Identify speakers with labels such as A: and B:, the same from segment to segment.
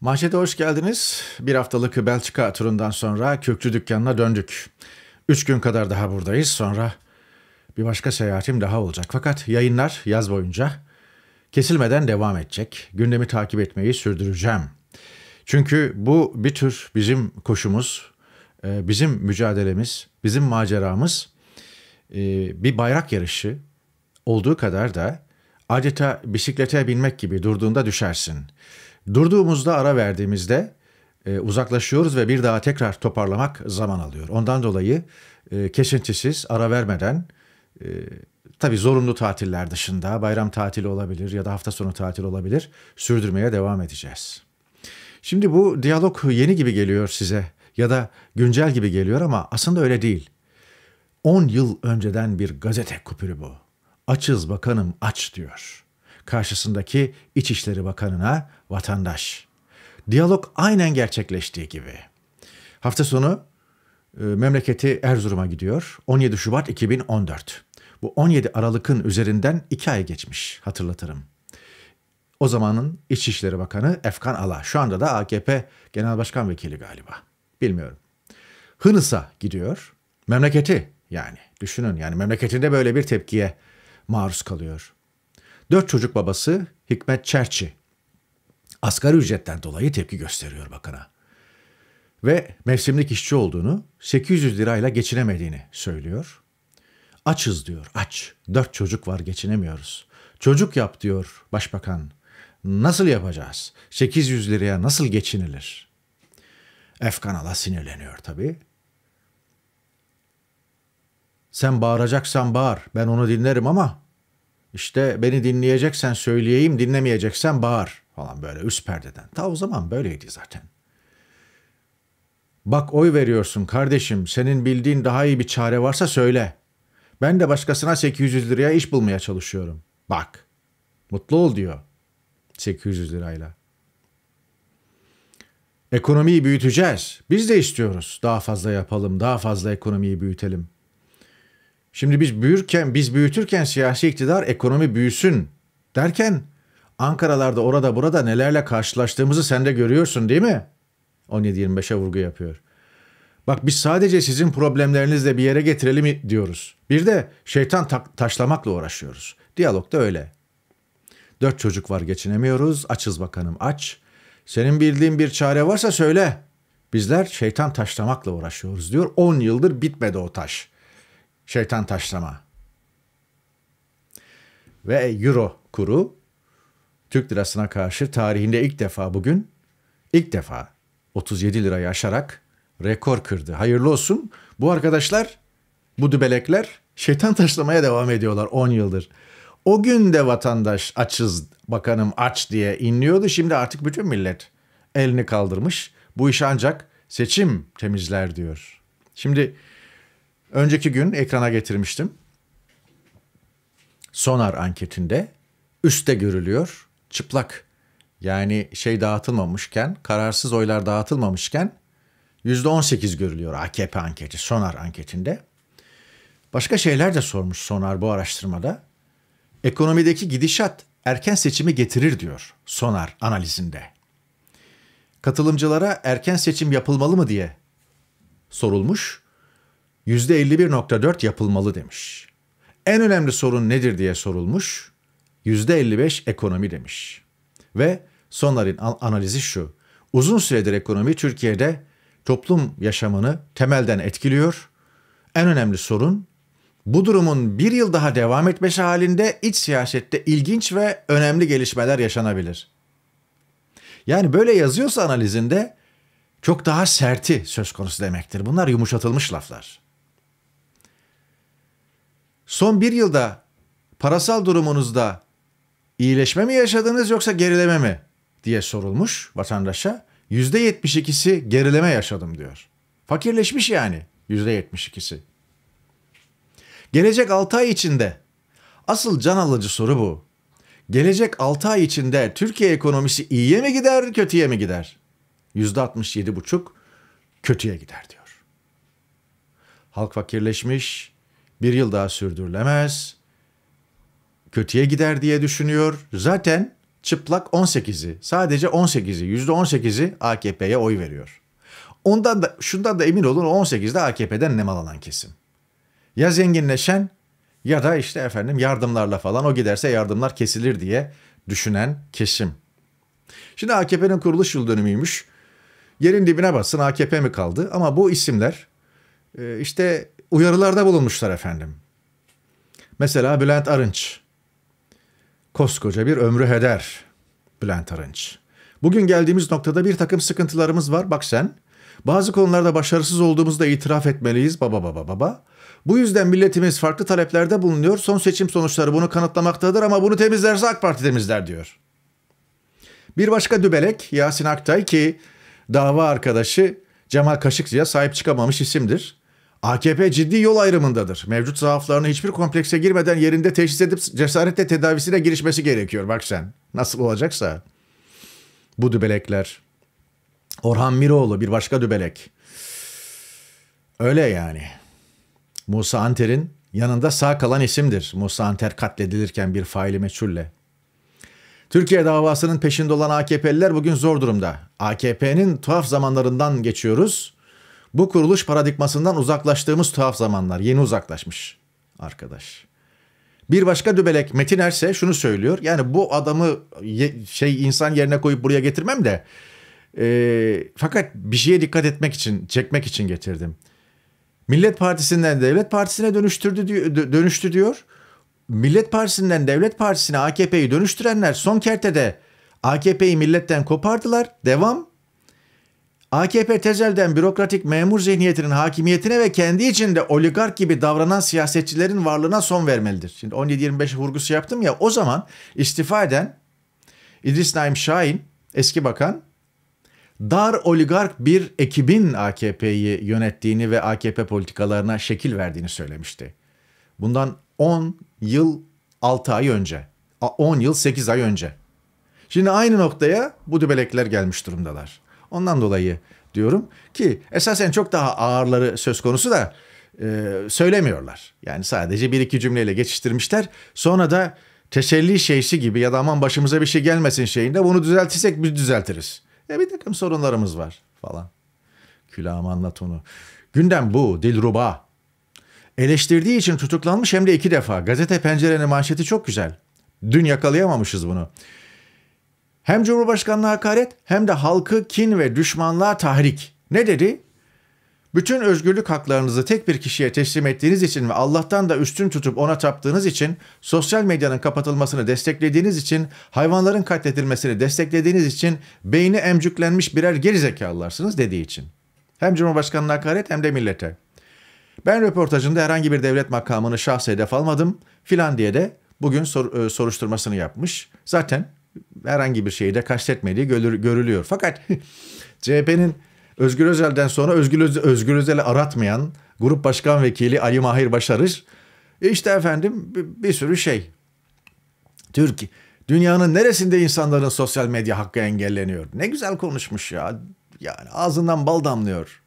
A: Manşete hoş geldiniz. Bir haftalık Belçika turundan sonra köklü dükkanına döndük. Üç gün kadar daha buradayız. Sonra bir başka seyahatim daha olacak. Fakat yayınlar yaz boyunca kesilmeden devam edecek. Gündemi takip etmeyi sürdüreceğim. Çünkü bu bir tür bizim koşumuz, e, bizim mücadelemiz, bizim maceramız e, bir bayrak yarışı olduğu kadar da adeta bisiklete binmek gibi durduğunda düşersin. Durduğumuzda ara verdiğimizde e, uzaklaşıyoruz ve bir daha tekrar toparlamak zaman alıyor. Ondan dolayı e, kesintisiz ara vermeden e, tabii zorunlu tatiller dışında bayram tatili olabilir ya da hafta sonu tatil olabilir sürdürmeye devam edeceğiz. Şimdi bu diyalog yeni gibi geliyor size ya da güncel gibi geliyor ama aslında öyle değil. 10 yıl önceden bir gazete kupürü bu. Açız bakanım aç diyor. Karşısındaki İçişleri Bakanı'na vatandaş. Diyalog aynen gerçekleştiği gibi. Hafta sonu e, memleketi Erzurum'a gidiyor. 17 Şubat 2014. Bu 17 Aralık'ın üzerinden 2 ay geçmiş hatırlatırım. O zamanın İçişleri Bakanı Efkan Ala. Şu anda da AKP Genel Başkan Vekili galiba. Bilmiyorum. Hınıs'a gidiyor. Memleketi yani. Düşünün yani memleketinde böyle bir tepkiye maruz kalıyor. Dört çocuk babası Hikmet Çerçi asgari ücretten dolayı tepki gösteriyor bakana. Ve mevsimlik işçi olduğunu, 800 lirayla geçinemediğini söylüyor. Açız diyor, aç. Dört çocuk var geçinemiyoruz. Çocuk yap diyor başbakan. Nasıl yapacağız? 800 liraya nasıl geçinilir? Efkanala sinirleniyor tabii. Sen bağıracaksan bağır, ben onu dinlerim ama işte beni dinleyeceksen söyleyeyim, dinlemeyeceksen bağır falan böyle üst perdeden. Ta o zaman böyleydi zaten. Bak oy veriyorsun kardeşim senin bildiğin daha iyi bir çare varsa söyle. Ben de başkasına 800 liraya iş bulmaya çalışıyorum. Bak mutlu ol diyor 800 lirayla. Ekonomiyi büyüteceğiz. Biz de istiyoruz. Daha fazla yapalım, daha fazla ekonomiyi büyütelim. Şimdi biz büyürken, biz büyütürken siyasi iktidar ekonomi büyüsün derken Ankara'larda orada burada nelerle karşılaştığımızı sen de görüyorsun değil mi? 17-25'e vurgu yapıyor. Bak biz sadece sizin problemlerinizle bir yere getirelim diyoruz. Bir de şeytan ta- taşlamakla uğraşıyoruz. Diyalog da öyle. Dört çocuk var geçinemiyoruz. Açız bakanım aç. Senin bildiğin bir çare varsa söyle. Bizler şeytan taşlamakla uğraşıyoruz diyor. 10 yıldır bitmedi o taş. Şeytan taşlama. Ve euro kuru Türk lirasına karşı tarihinde ilk defa bugün ilk defa 37 lirayı aşarak rekor kırdı. Hayırlı olsun. Bu arkadaşlar, bu dübelekler şeytan taşlamaya devam ediyorlar 10 yıldır. O gün de vatandaş açız bakanım aç diye inliyordu. Şimdi artık bütün millet elini kaldırmış. Bu iş ancak seçim temizler diyor. Şimdi önceki gün ekrana getirmiştim. Sonar anketinde üstte görülüyor çıplak yani şey dağıtılmamışken kararsız oylar dağıtılmamışken %18 görülüyor AKP anketi Sonar anketinde. Başka şeyler de sormuş Sonar bu araştırmada. Ekonomideki gidişat erken seçimi getirir diyor Sonar analizinde. Katılımcılara erken seçim yapılmalı mı diye sorulmuş. %51.4 yapılmalı demiş. En önemli sorun nedir diye sorulmuş. %55 ekonomi demiş. Ve sonların analizi şu. Uzun süredir ekonomi Türkiye'de toplum yaşamını temelden etkiliyor. En önemli sorun bu durumun bir yıl daha devam etmesi halinde iç siyasette ilginç ve önemli gelişmeler yaşanabilir. Yani böyle yazıyorsa analizinde çok daha serti söz konusu demektir. Bunlar yumuşatılmış laflar. Son bir yılda parasal durumunuzda İyileşme mi yaşadınız yoksa gerileme mi diye sorulmuş vatandaşa. %72'si gerileme yaşadım diyor. Fakirleşmiş yani %72'si. Gelecek 6 ay içinde asıl can alıcı soru bu. Gelecek 6 ay içinde Türkiye ekonomisi iyiye mi gider, kötüye mi gider? %67,5 kötüye gider diyor. Halk fakirleşmiş, bir yıl daha sürdürülemez, kötüye gider diye düşünüyor. Zaten çıplak 18'i, sadece 18'i, %18'i AKP'ye oy veriyor. Ondan da şundan da emin olun 18'de AKP'den nemalanan kesim. Ya zenginleşen ya da işte efendim yardımlarla falan o giderse yardımlar kesilir diye düşünen kesim. Şimdi AKP'nin kuruluş yıl dönümüymüş. Yerin dibine bassın AKP mi kaldı? Ama bu isimler e, işte uyarılarda bulunmuşlar efendim. Mesela Bülent Arınç koskoca bir ömrü heder Bülent Arınç. Bugün geldiğimiz noktada bir takım sıkıntılarımız var bak sen. Bazı konularda başarısız olduğumuzda itiraf etmeliyiz baba baba baba. Bu yüzden milletimiz farklı taleplerde bulunuyor. Son seçim sonuçları bunu kanıtlamaktadır ama bunu temizlerse AK Parti temizler diyor. Bir başka dübelek Yasin Aktay ki dava arkadaşı Cemal Kaşıkçı'ya sahip çıkamamış isimdir. AKP ciddi yol ayrımındadır. Mevcut zaaflarını hiçbir komplekse girmeden yerinde teşhis edip cesaretle tedavisine girişmesi gerekiyor. Bak sen nasıl olacaksa. Bu dübelekler. Orhan Miroğlu bir başka dübelek. Öyle yani. Musa Anter'in yanında sağ kalan isimdir. Musa Anter katledilirken bir faili meçhulle. Türkiye davasının peşinde olan AKP'liler bugün zor durumda. AKP'nin tuhaf zamanlarından geçiyoruz. Bu kuruluş paradigmasından uzaklaştığımız tuhaf zamanlar. Yeni uzaklaşmış arkadaş. Bir başka dübelek Metin Erse şunu söylüyor. Yani bu adamı ye, şey insan yerine koyup buraya getirmem de e, fakat bir şeye dikkat etmek için, çekmek için getirdim. Millet Partisi'nden Devlet Partisi'ne dönüştürdü diyor, dönüştü diyor. Millet Partisi'nden Devlet Partisi'ne AKP'yi dönüştürenler son kertede AKP'yi milletten kopardılar. Devam AKP tezelden bürokratik memur zihniyetinin hakimiyetine ve kendi içinde oligark gibi davranan siyasetçilerin varlığına son vermelidir. Şimdi 17-25 vurgusu yaptım ya o zaman istifa eden İdris Naim Şahin eski bakan dar oligark bir ekibin AKP'yi yönettiğini ve AKP politikalarına şekil verdiğini söylemişti. Bundan 10 yıl 6 ay önce. 10 yıl 8 ay önce. Şimdi aynı noktaya bu dübelekler gelmiş durumdalar. Ondan dolayı diyorum ki esasen çok daha ağırları söz konusu da e, söylemiyorlar. Yani sadece bir iki cümleyle geçiştirmişler. Sonra da teselli şeysi gibi ya da aman başımıza bir şey gelmesin şeyinde bunu düzeltirsek biz düzeltiriz. E bir takım sorunlarımız var falan. Külahım anlat onu. Gündem bu Dilruba. Eleştirdiği için tutuklanmış hem de iki defa. Gazete pencerenin manşeti çok güzel. Dün yakalayamamışız bunu. Hem cumhurbaşkanlığı hakaret hem de halkı kin ve düşmanlığa tahrik. Ne dedi? Bütün özgürlük haklarınızı tek bir kişiye teslim ettiğiniz için ve Allah'tan da üstün tutup ona taptığınız için, sosyal medyanın kapatılmasını desteklediğiniz için, hayvanların katledilmesini desteklediğiniz için, beyni emcüklenmiş birer gerizekalılarsınız dediği için. Hem Cumhurbaşkanı'na hakaret hem de millete. Ben röportajında herhangi bir devlet makamını şahsa hedef almadım filan diye de bugün sor, e, soruşturmasını yapmış. Zaten herhangi bir şeyi de kastetmediği görülüyor. Fakat CHP'nin Özgür Özel'den sonra Özgür, Özel, Özgür Özel'i aratmayan Grup Başkan Vekili Ali Mahir Başarır e işte efendim bir, bir sürü şey. Türkiye dünyanın neresinde insanların sosyal medya hakkı engelleniyor? Ne güzel konuşmuş ya. Yani ağzından bal damlıyor.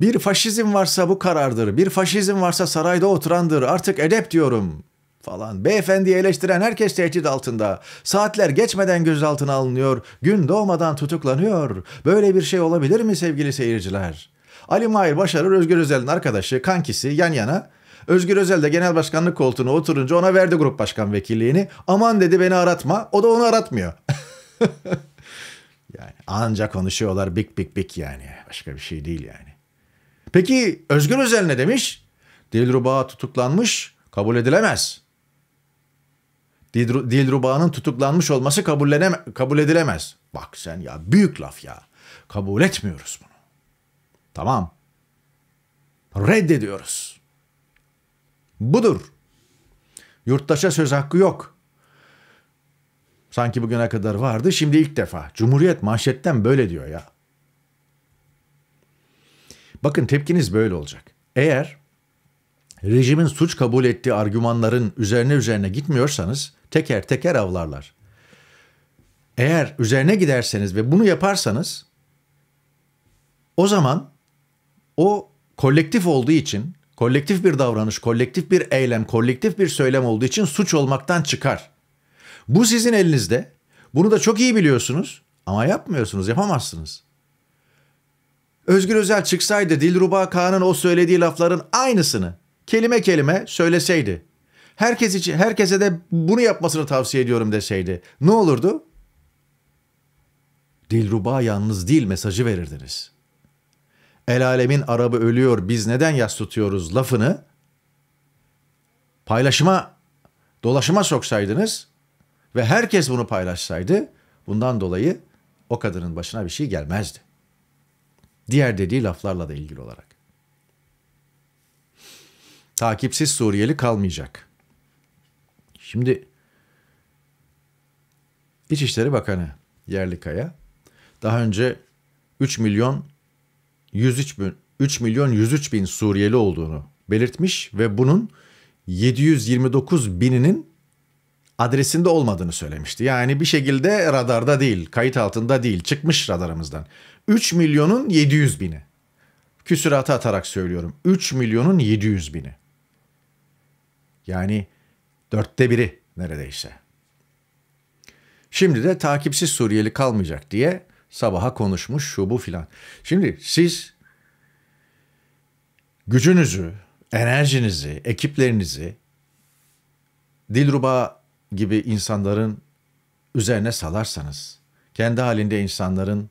A: Bir faşizm varsa bu karardır. Bir faşizm varsa sarayda oturandır. Artık edep diyorum falan. Beyefendiyi eleştiren herkes tehdit altında. Saatler geçmeden gözaltına alınıyor, gün doğmadan tutuklanıyor. Böyle bir şey olabilir mi sevgili seyirciler? Ali Mahir Başarır Özgür Özel'in arkadaşı, kankisi yan yana. Özgür Özel de genel başkanlık koltuğuna oturunca ona verdi grup başkan vekilliğini. Aman dedi beni aratma. O da onu aratmıyor. yani anca konuşuyorlar bik bik bik yani. Başka bir şey değil yani. Peki Özgür Özel ne demiş? Dilruba tutuklanmış, kabul edilemez. Dilruba'nın tutuklanmış olması kabulleneme, kabul edilemez. Bak sen ya büyük laf ya. Kabul etmiyoruz bunu. Tamam. Reddediyoruz. Budur. Yurttaşa söz hakkı yok. Sanki bugüne kadar vardı şimdi ilk defa. Cumhuriyet manşetten böyle diyor ya. Bakın tepkiniz böyle olacak. Eğer rejimin suç kabul ettiği argümanların üzerine üzerine gitmiyorsanız Teker teker avlarlar. Eğer üzerine giderseniz ve bunu yaparsanız o zaman o kolektif olduğu için kolektif bir davranış, kolektif bir eylem, kolektif bir söylem olduğu için suç olmaktan çıkar. Bu sizin elinizde. Bunu da çok iyi biliyorsunuz ama yapmıyorsunuz, yapamazsınız. Özgür Özel çıksaydı Dilruba Kağan'ın o söylediği lafların aynısını kelime kelime söyleseydi herkes için, herkese de bunu yapmasını tavsiye ediyorum deseydi ne olurdu? Dilruba yalnız değil mesajı verirdiniz. El alemin Arabı ölüyor biz neden yas tutuyoruz lafını paylaşıma, dolaşıma soksaydınız ve herkes bunu paylaşsaydı bundan dolayı o kadının başına bir şey gelmezdi. Diğer dediği laflarla da ilgili olarak. Takipsiz Suriyeli kalmayacak. Şimdi İçişleri Bakanı Yerlikaya daha önce 3 milyon 103 bin, 3 milyon 103 bin Suriyeli olduğunu belirtmiş ve bunun 729 bininin adresinde olmadığını söylemişti. Yani bir şekilde radarda değil, kayıt altında değil, çıkmış radarımızdan. 3 milyonun 700 bini. Küsüratı atarak söylüyorum. 3 milyonun 700 bini. Yani Dörtte biri neredeyse. Şimdi de takipsiz Suriyeli kalmayacak diye sabaha konuşmuş şu bu filan. Şimdi siz gücünüzü, enerjinizi, ekiplerinizi Dilruba gibi insanların üzerine salarsanız, kendi halinde insanların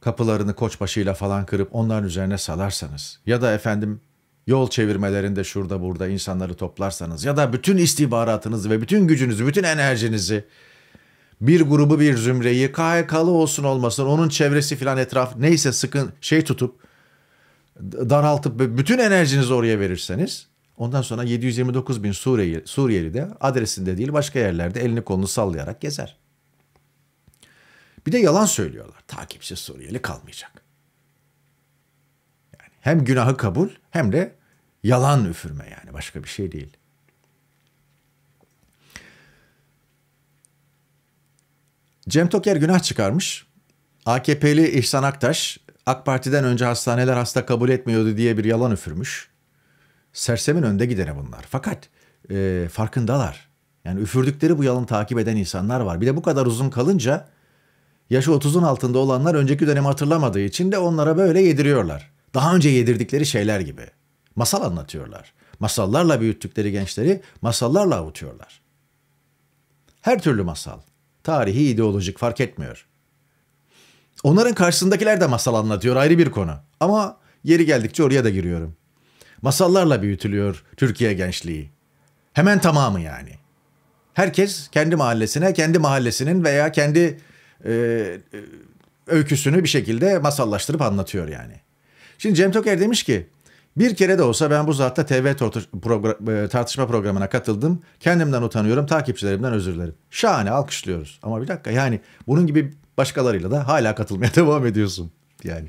A: kapılarını koçbaşıyla falan kırıp onların üzerine salarsanız ya da efendim yol çevirmelerinde şurada burada insanları toplarsanız ya da bütün istihbaratınızı ve bütün gücünüzü, bütün enerjinizi bir grubu bir zümreyi KHK'lı olsun olmasın onun çevresi filan etraf neyse sıkın şey tutup daraltıp bütün enerjinizi oraya verirseniz ondan sonra 729 bin Suriyeli, Suriyeli de adresinde değil başka yerlerde elini kolunu sallayarak gezer. Bir de yalan söylüyorlar. Takipçi Suriyeli kalmayacak. Hem günahı kabul hem de yalan üfürme yani başka bir şey değil. Cem Toker günah çıkarmış. AKP'li İhsan Aktaş AK Parti'den önce hastaneler hasta kabul etmiyordu diye bir yalan üfürmüş. Sersemin önde gidene bunlar. Fakat e, farkındalar. Yani üfürdükleri bu yalanı takip eden insanlar var. Bir de bu kadar uzun kalınca yaşı 30'un altında olanlar önceki dönemi hatırlamadığı için de onlara böyle yediriyorlar daha önce yedirdikleri şeyler gibi. Masal anlatıyorlar. Masallarla büyüttükleri gençleri masallarla avutuyorlar. Her türlü masal. Tarihi, ideolojik fark etmiyor. Onların karşısındakiler de masal anlatıyor ayrı bir konu. Ama yeri geldikçe oraya da giriyorum. Masallarla büyütülüyor Türkiye gençliği. Hemen tamamı yani. Herkes kendi mahallesine, kendi mahallesinin veya kendi e, öyküsünü bir şekilde masallaştırıp anlatıyor yani. Şimdi Cem Toker demiş ki bir kere de olsa ben bu zatta TV e, tartışma programına katıldım. Kendimden utanıyorum, takipçilerimden özür dilerim. Şahane alkışlıyoruz. Ama bir dakika yani bunun gibi başkalarıyla da hala katılmaya devam ediyorsun. Yani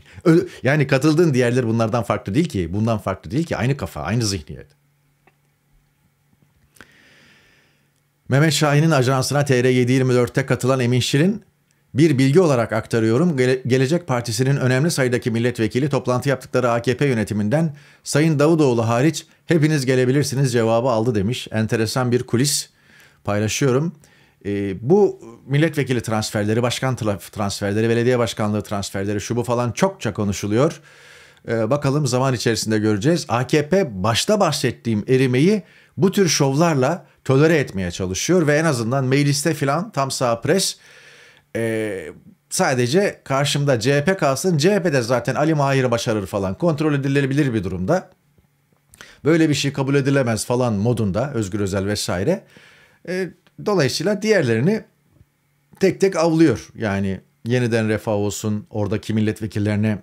A: yani katıldığın diğerler bunlardan farklı değil ki. Bundan farklı değil ki. Aynı kafa, aynı zihniyet. Mehmet Şahin'in ajansına TR724'te katılan Emin Şirin bir bilgi olarak aktarıyorum. Gele Gelecek Partisi'nin önemli sayıdaki milletvekili toplantı yaptıkları AKP yönetiminden Sayın Davutoğlu hariç hepiniz gelebilirsiniz cevabı aldı demiş. Enteresan bir kulis paylaşıyorum. E, bu milletvekili transferleri, başkan transferleri, belediye başkanlığı transferleri şu bu falan çokça konuşuluyor. E, bakalım zaman içerisinde göreceğiz. AKP başta bahsettiğim erimeyi bu tür şovlarla tolere etmeye çalışıyor ve en azından mecliste filan tam sağ pres e, sadece karşımda CHP kalsın. CHP de zaten Ali Mahir'i başarır falan. Kontrol edilebilir bir durumda. Böyle bir şey kabul edilemez falan modunda Özgür Özel vesaire. E, dolayısıyla diğerlerini tek tek avlıyor. Yani yeniden refah olsun oradaki milletvekillerine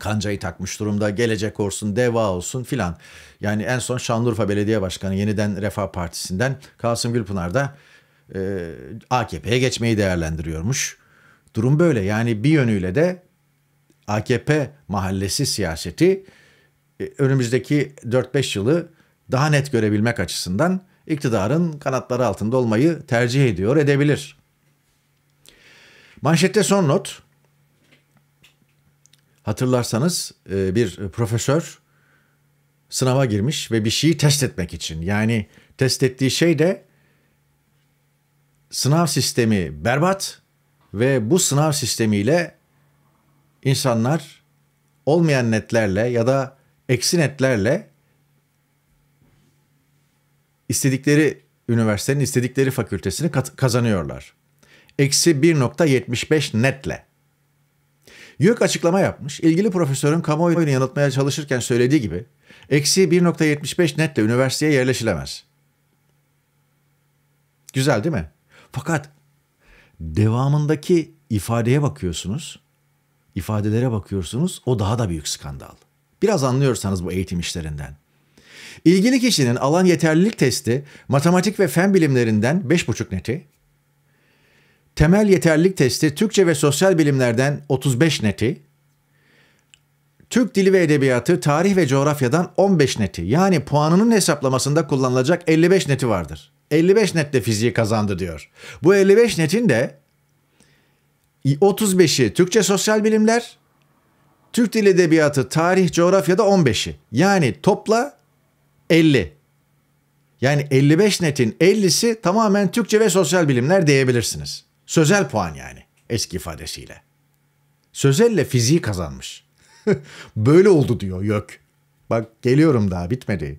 A: kancayı takmış durumda. Gelecek olsun, deva olsun filan. Yani en son Şanlıurfa Belediye Başkanı yeniden Refah Partisi'nden Kasım Gülpınar da e, AKP'ye geçmeyi değerlendiriyormuş. Durum böyle yani bir yönüyle de AKP mahallesi siyaseti e, önümüzdeki 4-5 yılı daha net görebilmek açısından iktidarın kanatları altında olmayı tercih ediyor edebilir. Manşette son not. Hatırlarsanız e, bir profesör sınava girmiş ve bir şeyi test etmek için yani test ettiği şey de sınav sistemi berbat ve bu sınav sistemiyle insanlar olmayan netlerle ya da eksi netlerle istedikleri üniversitenin istedikleri fakültesini kazanıyorlar. Eksi 1.75 netle. YÖK açıklama yapmış. İlgili profesörün kamuoyunu yanıltmaya çalışırken söylediği gibi eksi 1.75 netle üniversiteye yerleşilemez. Güzel değil mi? Fakat devamındaki ifadeye bakıyorsunuz. ifadelere bakıyorsunuz. O daha da büyük skandal. Biraz anlıyorsanız bu eğitim işlerinden. İlgili kişinin alan yeterlilik testi matematik ve fen bilimlerinden 5,5 neti, temel yeterlilik testi Türkçe ve sosyal bilimlerden 35 neti, Türk dili ve edebiyatı, tarih ve coğrafyadan 15 neti yani puanının hesaplamasında kullanılacak 55 neti vardır. 55 netle fiziği kazandı diyor. Bu 55 netin de 35'i Türkçe sosyal bilimler, Türk dil edebiyatı, tarih, Coğrafya da 15'i. Yani topla 50. Yani 55 netin 50'si tamamen Türkçe ve sosyal bilimler diyebilirsiniz. Sözel puan yani eski ifadesiyle. Sözelle fiziği kazanmış. Böyle oldu diyor Yok. Bak geliyorum daha bitmedi.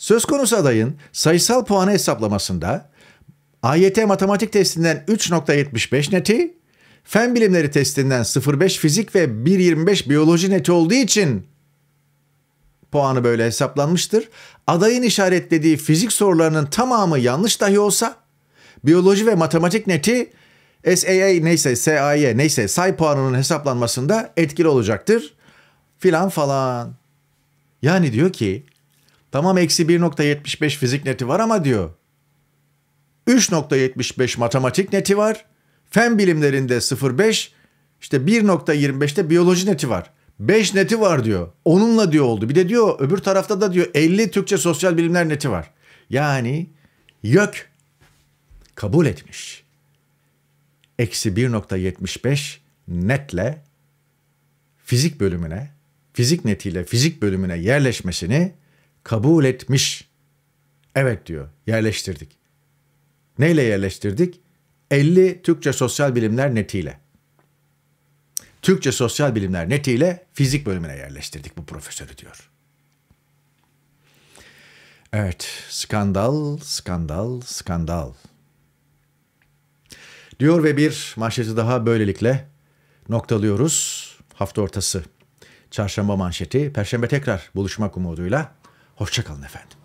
A: Söz konusu adayın sayısal puanı hesaplamasında AYT matematik testinden 3.75 neti, fen bilimleri testinden 0.5 fizik ve 1.25 biyoloji neti olduğu için puanı böyle hesaplanmıştır. Adayın işaretlediği fizik sorularının tamamı yanlış dahi olsa biyoloji ve matematik neti SAA neyse SAY neyse say puanının hesaplanmasında etkili olacaktır filan falan. Yani diyor ki Tamam eksi 1.75 fizik neti var ama diyor. 3.75 matematik neti var. Fen bilimlerinde 0.5 işte 1.25'te biyoloji neti var. 5 neti var diyor. Onunla diyor oldu. Bir de diyor öbür tarafta da diyor 50 Türkçe sosyal bilimler neti var. Yani YÖK kabul etmiş. Eksi 1.75 netle fizik bölümüne, fizik netiyle fizik bölümüne yerleşmesini kabul etmiş. Evet diyor yerleştirdik. Neyle yerleştirdik? 50 Türkçe sosyal bilimler netiyle. Türkçe sosyal bilimler netiyle fizik bölümüne yerleştirdik bu profesörü diyor. Evet, skandal, skandal, skandal. Diyor ve bir manşeti daha böylelikle noktalıyoruz. Hafta ortası çarşamba manşeti, perşembe tekrar buluşmak umuduyla. Hoşçakalın efendim.